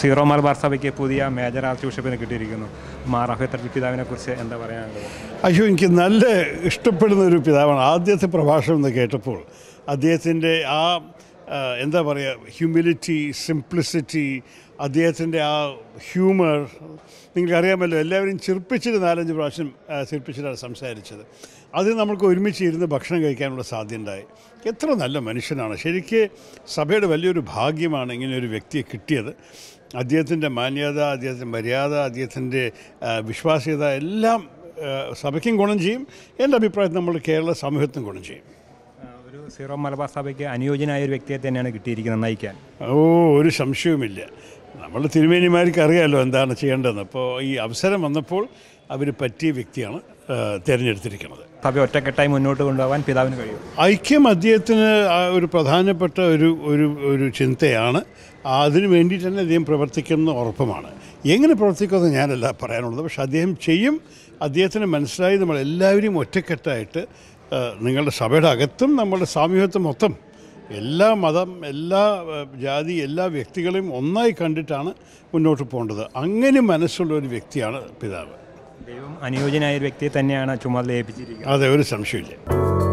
zero Mar സഭയ്ക്ക് പുതിയ major arch ബിഷപ്പിന് കിട്ടിയിരിക്കുന്നു മാറാഫേത്ര പിതാവിനെ കുറിച്ച് എന്താ പറയാനുള്ളത് അയ്യോ എനിക്ക് നല്ല ഇഷ്ടപ്പെടുന്ന ഒരു പിതാവാണ് ആദ്യത്തെ പ്രഭാഷണം എന്ന് കേട്ടപ്പോൾ അദ്ദേഹത്തിൻ്റെ ആ എന്താ പറയുക ഹ്യൂമിലിറ്റി സിംപ്ലിസിറ്റി അദ്ദേഹത്തിൻ്റെ ആ ഹ്യൂമർ നിങ്ങൾക്കറിയാമല്ലോ എല്ലാവരും ചിർപ്പിച്ചിട്ട് നാലഞ്ച് പ്രാവശ്യം ചിർപ്പിച്ചിട്ടാണ് സംസാരിച്ചത് അത് നമ്മൾക്ക് ഒരുമിച്ച് ഇരുന്ന് ഭക്ഷണം കഴിക്കാനുള്ള ഉണ്ടായി എത്ര നല്ല മനുഷ്യനാണ് ശരിക്ക് സഭയുടെ വലിയൊരു ഭാഗ്യമാണ് ഇങ്ങനെ ഒരു വ്യക്തിയെ കിട്ടിയത് അദ്ദേഹത്തിൻ്റെ മാന്യത അദ്ദേഹത്തിൻ്റെ മര്യാദ അദ്ദേഹത്തിൻ്റെ വിശ്വാസ്യത എല്ലാം സഭയ്ക്കും ഗുണം ചെയ്യും എൻ്റെ അഭിപ്രായത്തിൽ നമ്മൾ കേരള സമൂഹത്തിനും ഗുണം ചെയ്യും ഒരു സീറോ മലബാർ സഭയ്ക്ക് അനുയോജ്യനായ ഒരു വ്യക്തിയെ തന്നെയാണ് കിട്ടിയിരിക്കുന്നത് നയിക്കാൻ ഓ ഒരു സംശയവുമില്ല നമ്മൾ തിരുമേനിമാർക്ക് അറിയാമല്ലോ എന്താണ് ചെയ്യേണ്ടതെന്ന് അപ്പോൾ ഈ അവസരം വന്നപ്പോൾ അവർ പറ്റിയ വ്യക്തിയാണ് തിരഞ്ഞെടുത്തിരിക്കുന്നത് സഭ ഒറ്റക്കെട്ടായി മുന്നോട്ട് കൊണ്ടുപോകാൻ പിതാവിന് കഴിയും ഐക്യം അദ്ദേഹത്തിന് ഒരു പ്രധാനപ്പെട്ട ഒരു ഒരു ഒരു ചിന്തയാണ് അതിനു വേണ്ടി തന്നെ അദ്ദേഹം പ്രവർത്തിക്കുന്ന ഉറപ്പമാണ് എങ്ങനെ പ്രവർത്തിക്കുമെന്ന് ഞാനല്ല പറയാനുള്ളത് പക്ഷെ അദ്ദേഹം ചെയ്യും അദ്ദേഹത്തിന് മനസ്സിലായി നമ്മൾ എല്ലാവരും ഒറ്റക്കെട്ടായിട്ട് നിങ്ങളുടെ സഭയുടെ അകത്തും നമ്മുടെ സാമൂഹ്യത്തെ മൊത്തം എല്ലാ മതം എല്ലാ ജാതി എല്ലാ വ്യക്തികളെയും ഒന്നായി കണ്ടിട്ടാണ് മുന്നോട്ട് പോകേണ്ടത് അങ്ങനെ മനസ്സുള്ള ഒരു വ്യക്തിയാണ് പിതാവ് ദൈവം അനുയോജ്യനായ ഒരു വ്യക്തിയെ തന്നെയാണ് ചുമതല ഏൽപ്പിച്ചിരിക്കുന്നത് അതെ ഒരു സംശയമില്ല